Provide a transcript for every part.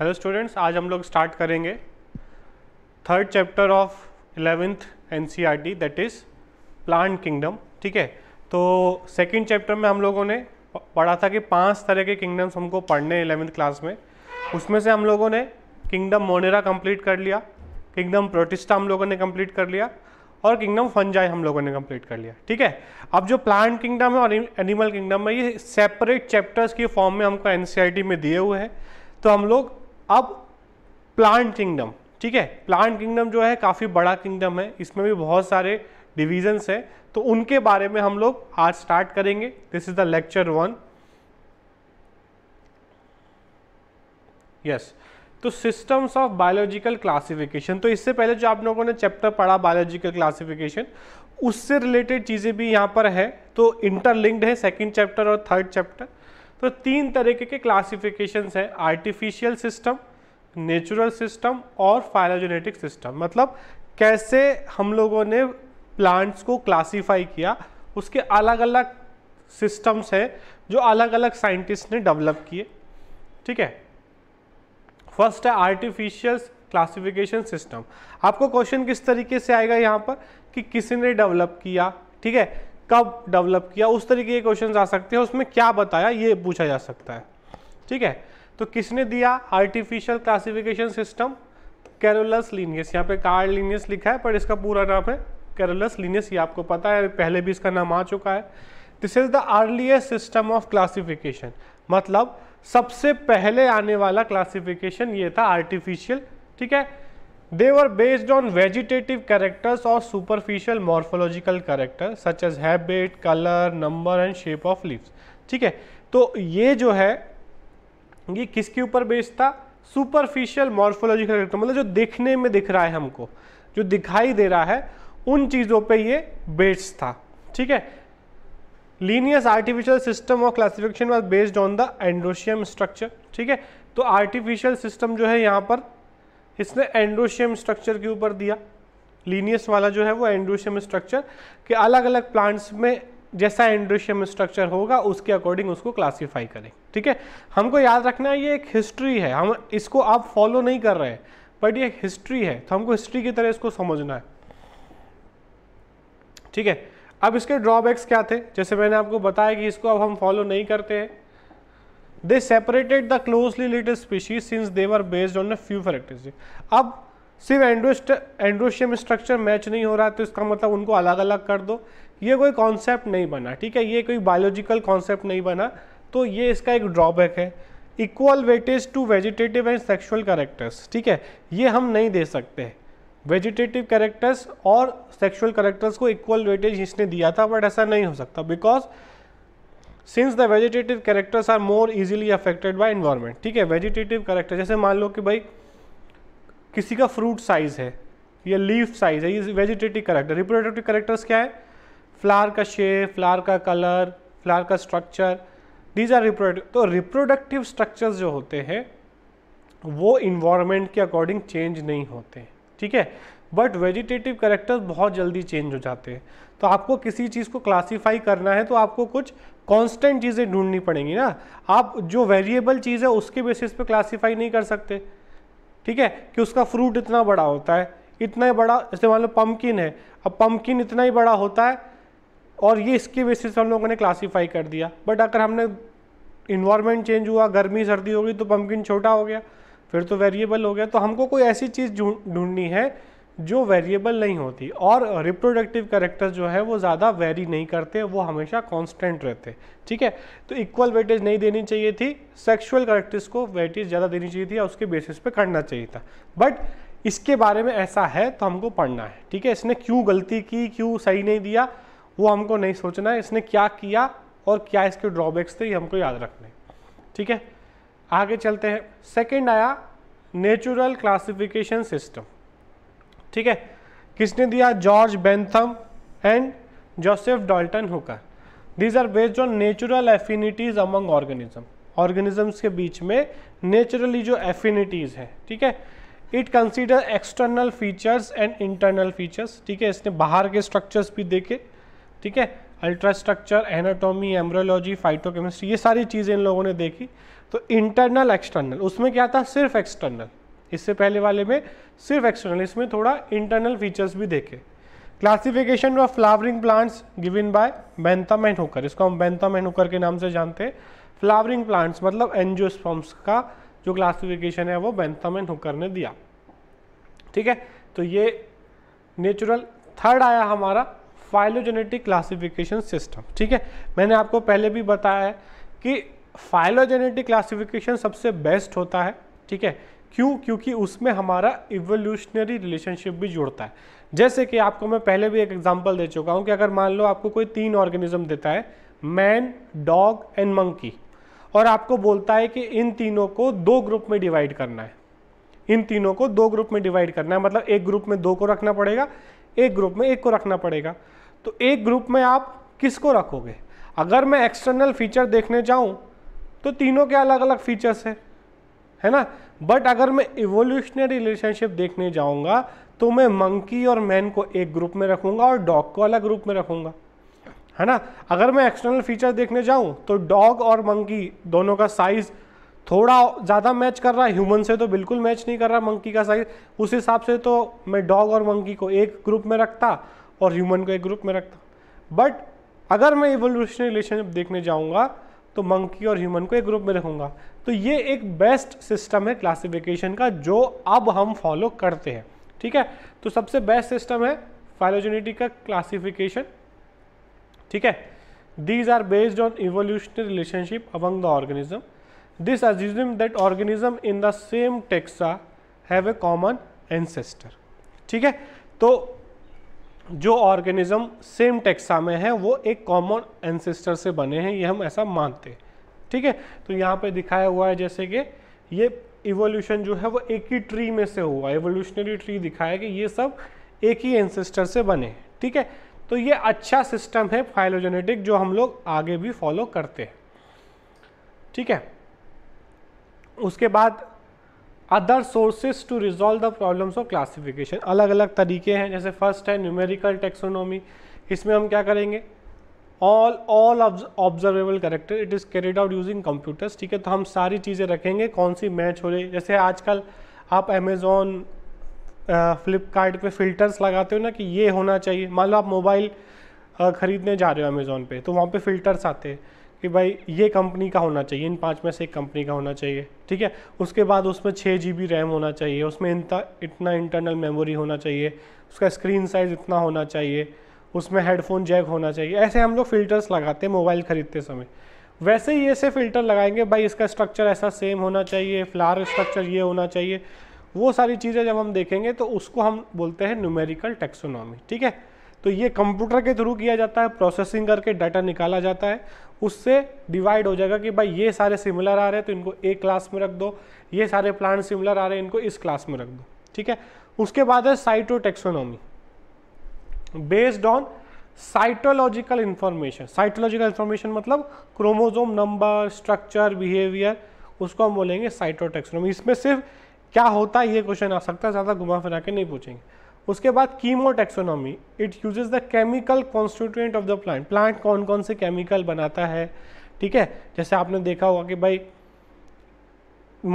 hello students आज हम लोग स्टार्ट करेंगे third chapter of eleventh N C R T that is plant kingdom ठीक है तो सेकेंड चैप्टर में हम लोगों ने पढ़ा था कि पांच तरह के किंगडम्स हमको पढ़ने एलेवेंथ क्लास में उसमें से हम लोगों ने किंगडम मोनेरा कंप्लीट कर लिया किंगडम प्रोटिस्टा हम लोगों ने कंप्लीट कर लिया और किंगडम फंजाई हम लोगों ने कंप्लीट कर लिया ठीक है अब जो प्लांट किंगडम है और एनिमल किंगडम है ये सेपरेट चैप्टर्स के फॉर्म में हमको एन e में दिए हुए हैं तो हम लोग अब प्लांट किंगडम ठीक है प्लांट किंगडम जो है काफ़ी बड़ा किंगडम है इसमें भी बहुत सारे डिविजन्स हैं तो उनके बारे में हम लोग आज स्टार्ट करेंगे this is the lecture one yes तो सिस्टम्स ऑफ बायोलॉजिकल क्लासिफिकेशन तो इससे पहले जो आप लोगों ने चैप्टर पढ़ा बायोलॉजिकल क्लासिफिकेशन उससे रिलेटेड चीज़ें भी यहाँ पर तो है तो इंटरलिंक्ड है सेकंड चैप्टर और थर्ड चैप्टर तो तीन तरीके के क्लासिफिकेशन है आर्टिफिशियल सिस्टम नेचुरल सिस्टम और फाइलोजेनेटिक सिस्टम मतलब कैसे हम लोगों ने प्लांट्स को क्लासिफाई किया उसके अलग अलग सिस्टम्स हैं जो अलग अलग साइंटिस्ट ने डेवलप किए ठीक है फर्स्ट है आर्टिफिशियल क्लासिफिकेशन सिस्टम आपको क्वेश्चन किस तरीके से आएगा यहाँ पर कि किसी ने डेवलप किया ठीक है कब डेवलप किया उस तरीके के क्वेश्चन आ सकते हैं उसमें क्या बताया ये पूछा जा सकता है ठीक है तो किसने दिया artificial classification system Carolus Linnaeus यहाँ पे कार्ड लीनियस लिखा है पर इसका पूरा नाम है कैरोलस लीनियस ये आपको पता है पहले भी इसका नाम आ चुका है this is the earliest system of classification मतलब सबसे पहले आने वाला क्लासिफिकेशन ये था आर्टिफिशियल ठीक है they were based on vegetative characters और superficial morphological character such as habit colour number and shape of leaves ठीक है तो ये जो है ये किसके ऊपर बेस्ड था सुपरफिशियल मॉर्फोलॉजिकल कैरेक्टर मतलब जो देखने में दिख रहा है हमको जो दिखाई दे रहा है उन चीज़ों पे ये बेस्ड था ठीक है Linnaeus artificial system of classification was based on the androecium structure ठीक है तो आर्टिफिशियल सिस्टम जो है यहाँ पर इसने एंड्रोशियम स्ट्रक्चर के ऊपर दिया लीनियस वाला जो है वो एंड्रोशियम स्ट्रक्चर के अलग अलग प्लांट्स में जैसा एंड्रोशियम स्ट्रक्चर होगा उसके अकॉर्डिंग उसको क्लासीफाई करें ठीक है हमको याद रखना है ये एक हिस्ट्री है हम इसको आप फॉलो नहीं कर रहे हैं बट ये हिस्ट्री है तो हमको हिस्ट्री की तरह इसको समझना है ठीक है अब इसके ड्रॉबैक्स क्या थे जैसे मैंने आपको बताया कि इसको अब हम फॉलो नहीं करते हैं they separated the closely related species since they were based on few factors अब सिर्फ एंड्रोस्ट एंड्रोशियम स्ट्रक्चर मैच नहीं हो रहा तो इसका मतलब उनको अलग अलग कर दो ये कोई कॉन्सेप्ट नहीं बना ठीक है ये कोई बायोलॉजिकल कॉन्सेप्ट नहीं बना तो ये इसका एक ड्रॉबैक है equal weightage to vegetative and sexual characters ठीक है ये हम नहीं दे सकते वेजिटेटिव करेक्टर्स और सेक्सुअल करेक्टर्स को इक्वल वेटेज इसने दिया था बट ऐसा नहीं हो सकता because since the vegetative characters are more easily affected by environment ठीक है वेजिटेटिव कैरेक्टर जैसे मान लो कि भाई किसी का फ्रूट साइज है या लीफ साइज है ये वेजिटेटिव करेक्टर रिप्रोडक्टिव करेक्टर्स क्या है फ्लावर का शेप फ्लावर का कलर फ्लावर का स्ट्रक्चर दीज आर रिप्रोडक्टिव तो रिप्रोडक्टिव स्ट्रक्चर्स जो होते हैं वो इन्वायरमेंट के अकॉर्डिंग चेंज नहीं होते ठीक है बट वेजिटेटिव करेक्टर्स बहुत जल्दी चेंज हो जाते हैं तो आपको किसी चीज़ को क्लासीफाई करना है तो आपको कुछ कांस्टेंट चीज़ें ढूंढनी पड़ेंगी ना आप जो वेरिएबल चीज़ है उसके बेसिस पे क्लासिफाई नहीं कर सकते ठीक है कि उसका फ्रूट इतना बड़ा होता है इतना ही बड़ा जैसे मान लो पम्पकिन है अब पम्पकिन इतना ही बड़ा होता है और ये इसके बेसिस पर हम लोगों ने क्लासीफाई कर दिया बट अगर हमने इन्वायरमेंट चेंज हुआ गर्मी सर्दी हो गई तो पम्पकिन छोटा हो गया फिर तो वेरिएबल हो गया तो हमको कोई ऐसी चीज़ ढूंढनी है जो वेरिएबल नहीं होती और रिप्रोडक्टिव करेक्टर्स जो है वो ज़्यादा वेरी नहीं करते वो हमेशा कांस्टेंट रहते ठीक है तो इक्वल वेटेज नहीं देनी चाहिए थी सेक्सुअल करेक्टर्स को वेटेज ज़्यादा देनी चाहिए थी या उसके बेसिस पे करना चाहिए था बट इसके बारे में ऐसा है तो हमको पढ़ना है ठीक है इसने क्यों गलती की क्यों सही नहीं दिया वो हमको नहीं सोचना है इसने क्या किया और क्या इसके ड्रॉबैक्स थे ये हमको याद रखने ठीक है आगे चलते हैं सेकेंड आया नेचुरल क्लासिफिकेशन सिस्टम ठीक है किसने दिया George Bentham and Joseph Dalton Hooker these are based on natural affinities among organism organisms के बीच में नेचुरली जो एफिनिटीज है ठीक है it consider external features and internal features ठीक है इसने बाहर के स्ट्रक्चर्स भी देखे ठीक है ultra structure anatomy embryology phytochemistry ये सारी चीज़ें इन लोगों ने देखी तो इंटरनल एक्सटर्नल उसमें क्या था सिर्फ एक्सटर्नल इससे पहले वाले में सिर्फ एक्सटर्नल इसमें थोड़ा इंटरनल फीचर्स भी देखे classification of flowering plants given by Bentham and इसको हम बैंता एंड हुकर के नाम से जानते हैं फ्लावरिंग प्लांट्स मतलब एनजियोस्पम्स का जो क्लासिफिकेशन है वो बैंता एंड हुकर ने दिया ठीक है तो ये नेचुरल थर्ड आया हमारा फाइलोजेनेटिक क्लासिफिकेशन सिस्टम ठीक है मैंने आपको पहले भी बताया है कि फाइलोजेनेटिक क्लासिफिकेशन सबसे बेस्ट होता है ठीक है क्यों क्योंकि उसमें हमारा इवोल्यूशनरी रिलेशनशिप भी जुड़ता है जैसे कि आपको मैं पहले भी एक एग्जांपल दे चुका हूँ कि अगर मान लो आपको कोई तीन ऑर्गेनिज्म देता है मैन डॉग एंड मंकी और आपको बोलता है कि इन तीनों को दो ग्रुप में डिवाइड करना है इन तीनों को दो ग्रुप में डिवाइड करना है मतलब एक ग्रुप में दो को रखना पड़ेगा एक ग्रुप में एक को रखना पड़ेगा तो एक ग्रुप में आप किसको रखोगे अगर मैं एक्सटर्नल फीचर देखने जाऊँ तो तीनों के अलग अलग फीचर्स हैं है ना बट अगर मैं इवोल्यूशनरी रिलेशनशिप देखने जाऊँगा तो मैं मंकी और मैन को एक ग्रुप में रखूंगा और डॉग को अलग ग्रुप में रखूंगा है ना अगर मैं एक्सटर्नल फीचर देखने जाऊँ तो डॉग और मंकी दोनों का साइज़ थोड़ा ज़्यादा मैच कर रहा है ह्यूमन से तो बिल्कुल मैच नहीं कर रहा मंकी का साइज उस हिसाब से तो मैं डॉग और मंकी को एक ग्रुप में रखता और ह्यूमन को एक ग्रुप में रखता बट अगर मैं इवोल्यूशनरी रिलेशनशिप देखने जाऊँगा तो मंकी और ह्यूमन को एक ग्रुप में रखूंगा तो ये एक बेस्ट सिस्टम है क्लासिफिकेशन का जो अब हम फॉलो करते हैं ठीक है तो सबसे बेस्ट सिस्टम है फाइलोजेनिटी का क्लासिफिकेशन ठीक है these are based on evolutionary relationship among the organism this assume that organism in the same taxa have a common ancestor ठीक है तो जो ऑर्गेनिज्म सेम टेक्सा में है वो एक कॉमन एंसेस्टर से बने हैं ये हम ऐसा मानते हैं ठीक है तो यहाँ पे दिखाया हुआ है जैसे कि ये इवोल्यूशन जो है वो एक ही ट्री में से हुआ एवोल्यूशनरी ट्री दिखाया कि ये सब एक ही एंसेस्टर से बने ठीक है तो ये अच्छा सिस्टम है फाइलोजेनेटिक जो हम लोग आगे भी फॉलो करते हैं ठीक है उसके बाद other sources to resolve the problems of classification अलग अलग तरीके हैं जैसे फर्स्ट है न्यूमेरिकल टेक्सोनॉमी इसमें हम क्या करेंगे all all observable character it is carried out using computers ठीक है तो हम सारी चीज़ें रखेंगे कौन सी मैच हो रही है जैसे आजकल आप अमेजोन फ्लिपकार्ट पे फिल्टर्स लगाते हो ना कि ये होना चाहिए मान लो आप मोबाइल ख़रीदने जा रहे हो अमेज़ोन पे तो वहाँ पे फिल्टर्स आते हैं कि भाई ये कंपनी का होना चाहिए इन पाँच में से एक कंपनी का होना चाहिए ठीक है उसके बाद उसमें छः जी बी रैम होना चाहिए उसमें इतना इतना इंटरनल मेमोरी होना चाहिए उसका स्क्रीन साइज इतना होना चाहिए उसमें हेडफोन जैक होना चाहिए ऐसे हम लोग फ़िल्टर्स लगाते हैं मोबाइल ख़रीदते समय वैसे ही ऐसे फ़िल्टर लगाएंगे भाई इसका स्ट्रक्चर ऐसा सेम होना चाहिए फ्लार स्ट्रक्चर ये होना चाहिए वो सारी चीज़ें जब हम देखेंगे तो उसको हम बोलते हैं न्यूमेरिकल टेक्सोनॉमी ठीक है तो ये कंप्यूटर के थ्रू किया जाता है प्रोसेसिंग करके डाटा निकाला जाता है उससे डिवाइड हो जाएगा कि भाई ये सारे सिमिलर आ रहे हैं तो इनको ए क्लास में रख दो ये सारे प्लांट सिमिलर आ रहे हैं इनको इस क्लास में रख दो ठीक है उसके बाद है cytotaxonomy based on cytological information cytological information मतलब क्रोमोजोम नंबर स्ट्रक्चर बिहेवियर उसको हम बोलेंगे साइटोटेक्सोनॉमी इसमें सिर्फ क्या होता है ये क्वेश्चन आ सकता है ज़्यादा घुमा फिरा के नहीं पूछेंगे उसके बाद chemotaxonomy it uses the chemical constituent of the plant plant कौन कौन से केमिकल बनाता है ठीक है जैसे आपने देखा होगा कि भाई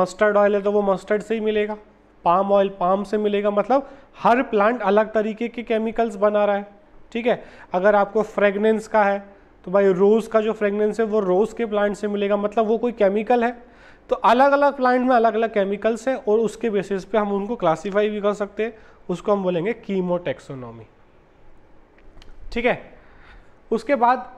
मस्टर्ड ऑयल है तो वो मस्टर्ड से ही मिलेगा पाम ऑयल पाम से मिलेगा मतलब हर प्लांट अलग तरीके के केमिकल्स बना रहा है ठीक है अगर आपको फ्रेगनेंस का है तो भाई रोज़ का जो फ्रेगनेंस है वो रोज़ के प्लांट से मिलेगा मतलब वो कोई केमिकल है तो अलग अलग प्लांट में अलग अलग केमिकल्स हैं और उसके बेसिस पे हम उनको क्लासीफाई भी कर सकते हैं उसको हम बोलेंगे कीमोटेक्सोनॉमी ठीक है उसके बाद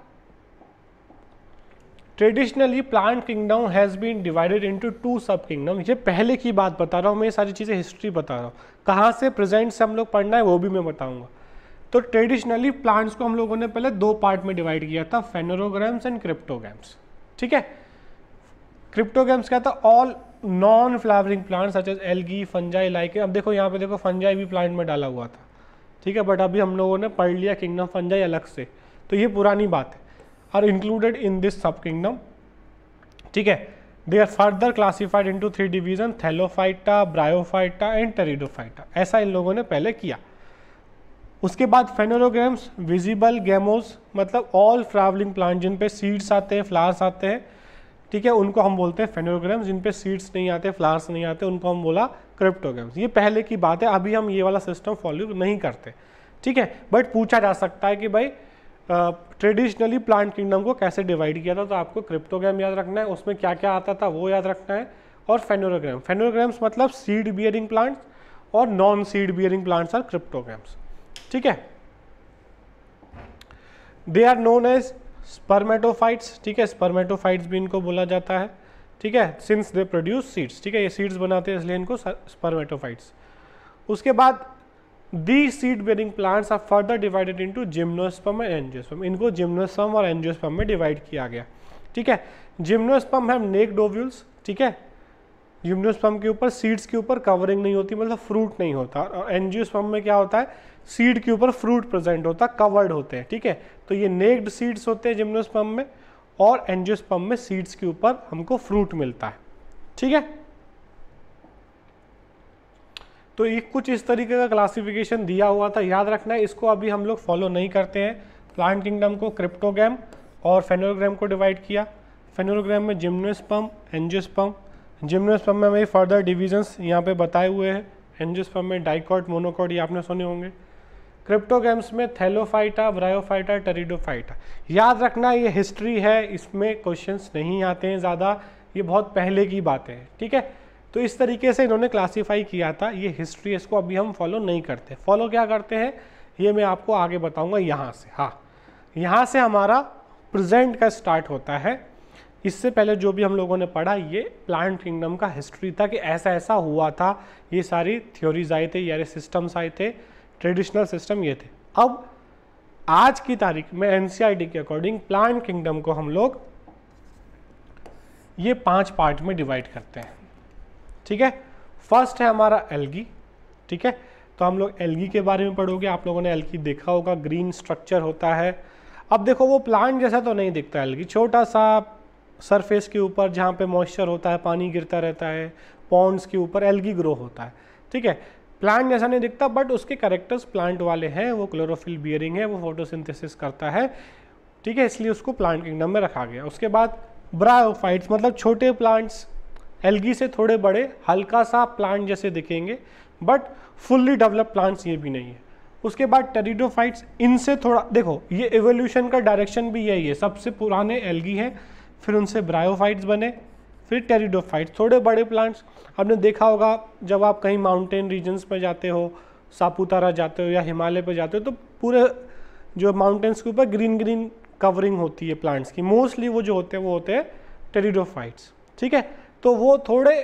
traditionally plant kingdom has been divided into two sub kingdom ये पहले की बात बता रहा हूँ मैं ये सारी चीज़ें हिस्ट्री बता रहा हूँ कहाँ से प्रेजेंट से हम लोग पढ़ना है वो भी मैं बताऊँगा तो ट्रेडिशनली प्लांट्स को हम लोगों ने पहले दो पार्ट में डिवाइड किया था फेनोरोग्राम्स एंड क्रिप्टोग्राम्स ठीक है क्रिप्टोगेम्स क्या था all non flowering plant such as algae fungi like अब देखो यहाँ पे देखो फंजाई भी प्लांट में डाला हुआ था ठीक है बट अभी हम लोगों ने पढ़ लिया किंगडम फंजाई अलग से तो ये पुरानी बात है are included in this sub kingdom ठीक है they are further classified into three division Thallophyta Bryophyta and Pteridophyta ऐसा इन लोगों ने पहले किया उसके बाद फेनोलोग्राम्स विजिबल गेमोज मतलब ऑल फ्लावरिंग प्लांट जिन पे सीड्स आते हैं फ्लावर्स आते हैं ठीक है उनको हम बोलते हैं फेनोग्राम्स जिन पे सीड्स नहीं आते फ्लावर्स नहीं आते उनको हम बोला क्रिप्टोग्राम्स ये पहले की बात है अभी हम ये वाला सिस्टम फॉलो नहीं करते ठीक है बट पूछा जा सकता है कि भाई ट्रेडिशनली प्लांट किंगडम को कैसे डिवाइड किया था तो आपको क्रिप्टोग्राम याद रखना है उसमें क्या क्या आता था वो याद रखना है और फेनोग्राम फेनोग्राम्स मतलब सीड बियरिंग प्लांट्स और non seed bearing plants are cryptogams ठीक है they are known as spermatophytes ठीक है स्पर्मेटोफाइट्स भी इनको बोला जाता है ठीक है सिंस दे प्रोड्यूस सीड्स ठीक है ये सीड्स बनाते हैं इसलिए इनको स्पर्मेटोफाइट्स उसके बाद the seed bearing plants are further divided into gymnosperm and angiosperm इनको जिम्नोस्पम और एंजियोस्पम में डिवाइड किया गया ठीक है जिम्नोस्पम है नेक डोव्यूल्स ठीक है जिम्नोस्पम के ऊपर सीड्स के ऊपर कवरिंग नहीं होती मतलब फ्रूट नहीं होता और एंजियोस्पम में क्या होता है सीड के ऊपर फ्रूट प्रेजेंट होता है कवर्ड होते हैं ठीक है तो ये नेक्ड सीड्स होते हैं जिम्नोस्पम में और एंजियोस्पर्म में सीड्स के ऊपर हमको फ्रूट मिलता है ठीक है तो ये कुछ इस तरीके का क्लासिफिकेशन दिया हुआ था याद रखना है इसको अभी हम लोग फॉलो नहीं करते हैं प्लांट किंगडम को क्रिप्टोगैम और फेनोग्राम को डिवाइड किया फेनोग्राम में जिम्नोस्पम एंजियोस्पम जिम्नोस्पम में वही फर्दर डिविजन्स यहाँ पे बताए हुए हैं एंजियोस्पम में डाइकॉट मोनोकॉट ये आपने सुने होंगे क्रिप्टोगेम्स में थैलोफाइटा ब्रायोफाइटा टेरिडोफाइटा याद रखना ये हिस्ट्री है इसमें क्वेश्चंस नहीं आते हैं ज़्यादा ये बहुत पहले की बातें हैं ठीक है तो इस तरीके से इन्होंने क्लासीफाई किया था ये हिस्ट्री इसको अभी हम फॉलो नहीं करते फॉलो क्या करते हैं ये मैं आपको आगे बताऊंगा यहाँ से हाँ यहाँ से हमारा प्रेजेंट का स्टार्ट होता है इससे पहले जो भी हम लोगों ने पढ़ा ये प्लांट किंगडम का हिस्ट्री था कि ऐसा ऐसा हुआ था ये सारी थ्योरीज आए थे यारे सिस्टम्स आए थे ट्रेडिशनल सिस्टम ये थे अब आज की तारीख में एन के अकॉर्डिंग प्लांट किंगडम को हम लोग ये पांच पार्ट में डिवाइड करते हैं ठीक है फर्स्ट है हमारा एलगी ठीक है तो हम लोग एलगी के बारे में पढ़ोगे आप लोगों ने एलगी देखा होगा ग्रीन स्ट्रक्चर होता है अब देखो वो प्लांट जैसा तो नहीं दिखता एलगी छोटा सा सरफेस के ऊपर जहाँ पे मॉइस्चर होता है पानी गिरता रहता है पॉन्ड्स के ऊपर एलगी ग्रो होता है ठीक है प्लांट जैसा नहीं दिखता बट उसके करेक्टर्स प्लांट वाले हैं वो क्लोरोफिल बियरिंग है वो फोटोसिंथेसिस करता है ठीक है इसलिए उसको प्लांट किंगडम में रखा गया उसके बाद ब्रायोफाइट्स मतलब छोटे प्लांट्स एल्गी से थोड़े बड़े हल्का सा प्लांट जैसे दिखेंगे बट फुल्ली डेवलप प्लांट्स ये भी नहीं है उसके बाद टेरिडोफाइट्स इनसे थोड़ा देखो ये एवोल्यूशन का डायरेक्शन भी यही है सबसे पुराने एल्गी हैं फिर उनसे ब्रायोफाइट्स बने फिर टेरिडोफाइट थोड़े बड़े प्लांट्स आपने देखा होगा जब आप कहीं माउंटेन रीजन्स में जाते हो सापूतारा जाते हो या हिमालय पर जाते हो तो पूरे जो माउंटेन्स के ऊपर ग्रीन ग्रीन कवरिंग होती है प्लांट्स की मोस्टली वो जो होते हैं वो होते हैं टेरिडोफाइट्स ठीक है तो वो थोड़े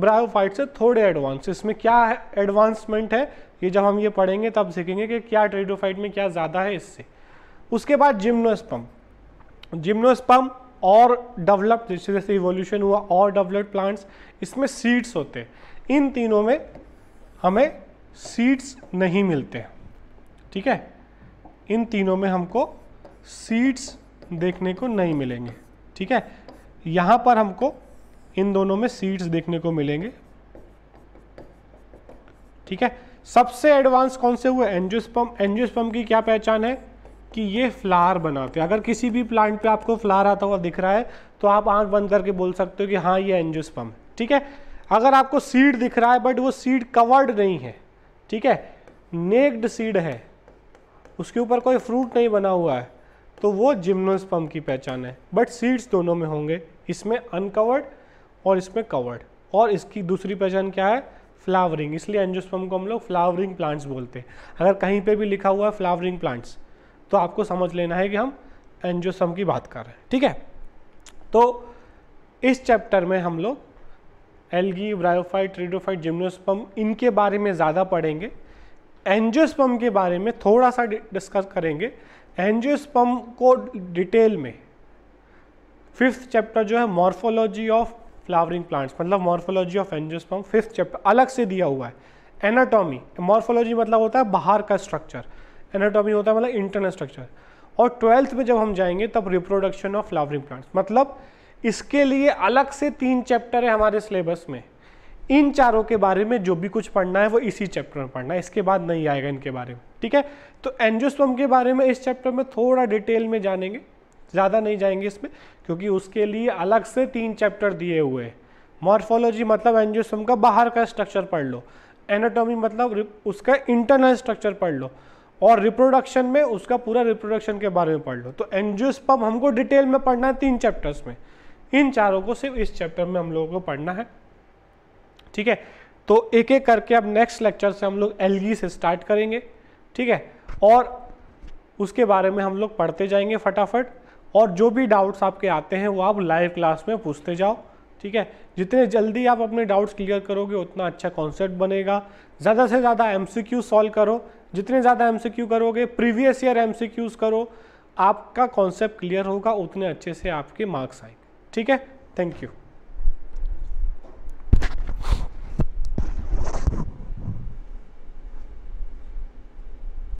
ब्रायोफाइट से थोड़े एडवांस इसमें क्या एडवांसमेंट है ये जब हम ये पढ़ेंगे तब सीखेंगे कि क्या ट्रेडोफाइट में क्या ज़्यादा है इससे उसके बाद जिम्नोस्पम जिम्नोस्पम और डेवलप्ड जैसे जैसे इवोल्यूशन हुआ और डेवलप्ड प्लांट्स इसमें सीड्स होते हैं इन तीनों में हमें सीड्स नहीं मिलते ठीक है इन तीनों में हमको सीड्स देखने को नहीं मिलेंगे ठीक है यहाँ पर हमको इन दोनों में सीड्स देखने को मिलेंगे ठीक है सबसे एडवांस कौन से हुए एनजियोस्पम एनजियोस्पम की क्या पहचान है कि ये फ्लावर बनाते हैं अगर किसी भी प्लांट पे आपको फ्लावर आता हुआ दिख रहा है तो आप आंख बंद करके बोल सकते हो कि हाँ ये एंजोस्पम है ठीक है अगर आपको सीड दिख रहा है बट वो सीड कवर्ड नहीं है ठीक है नेक्ड सीड है उसके ऊपर कोई फ्रूट नहीं बना हुआ है तो वो जिम्नोस्पम की पहचान है बट सीड्स दोनों में होंगे इसमें अनकवर्ड और इसमें कवर्ड और इसकी दूसरी पहचान क्या है फ्लावरिंग इसलिए एंजोस्पम को हम लोग फ्लावरिंग प्लांट्स बोलते हैं अगर कहीं पे भी लिखा हुआ है फ्लावरिंग प्लांट्स तो आपको समझ लेना है कि हम एनजियोसम की बात कर रहे हैं ठीक है तो इस चैप्टर में हम लोग एलगी ब्रायोफाइट रेडियोफाइट जिम्नोस्पम इनके बारे में ज़्यादा पढ़ेंगे एनजियोस्पम के बारे में थोड़ा सा डिस्कस करेंगे एनजियोस्पम को डिटेल में फिफ्थ चैप्टर जो है मॉर्फोलॉजी ऑफ फ्लावरिंग प्लांट्स मतलब morphology of angiosperm fifth chapter अलग से दिया हुआ है एनाटॉमी मॉर्फोलॉजी मतलब होता है बाहर का स्ट्रक्चर एनाटॉमी होता है मतलब इंटरनल स्ट्रक्चर और ट्वेल्थ में जब हम जाएंगे तब रिप्रोडक्शन ऑफ फ्लावरिंग प्लांट्स मतलब इसके लिए अलग से तीन चैप्टर है हमारे सिलेबस में इन चारों के बारे में जो भी कुछ पढ़ना है वो इसी चैप्टर में पढ़ना है इसके बाद नहीं आएगा इनके बारे में ठीक है तो एनजोस्पम के बारे में इस चैप्टर में थोड़ा डिटेल में जानेंगे ज़्यादा नहीं जाएंगे इसमें क्योंकि उसके लिए अलग से तीन चैप्टर दिए हुए हैं मॉर्फोलॉजी मतलब एनजियोस्पर्म का बाहर का स्ट्रक्चर पढ़ लो एनाटॉमी मतलब उसका इंटरनल स्ट्रक्चर पढ़ लो और रिप्रोडक्शन में उसका पूरा रिप्रोडक्शन के बारे में पढ़ लो तो एनजियोस्पम हमको डिटेल में पढ़ना है तीन चैप्टर्स में इन चारों को सिर्फ इस चैप्टर में हम लोगों को पढ़ना है ठीक है तो एक एक करके अब नेक्स्ट लेक्चर से हम लोग एलगी e से स्टार्ट करेंगे ठीक है और उसके बारे में हम लोग पढ़ते जाएंगे फटाफट और जो भी डाउट्स आपके आते हैं वो आप लाइव क्लास में पूछते जाओ ठीक है जितने जल्दी आप अपने डाउट्स क्लियर करोगे उतना अच्छा कॉन्सेप्ट बनेगा ज़्यादा से ज़्यादा एम सी क्यू सॉल्व करो जितने ज़्यादा एम करोगे प्रीवियस ईयर एम करो आपका कॉन्सेप्ट क्लियर होगा उतने अच्छे से आपके मार्क्स आएंगे ठीक है थैंक यू